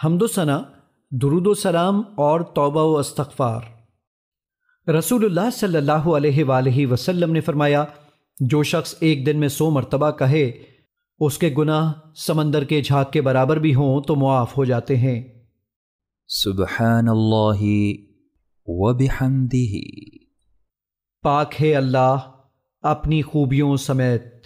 हमदोसना दुरुदोसलाम और तोबा व अस्तफ़ार रसूलुल्लाह सल्लल्लाहु वसल्लम ने फरमाया जो शख्स एक दिन में सो मरतबा कहे उसके गुनाह समंदर के झाक के बराबर भी हों तो मुआफ़ हो जाते हैं पाक है अल्लाह अपनी खूबियों समेत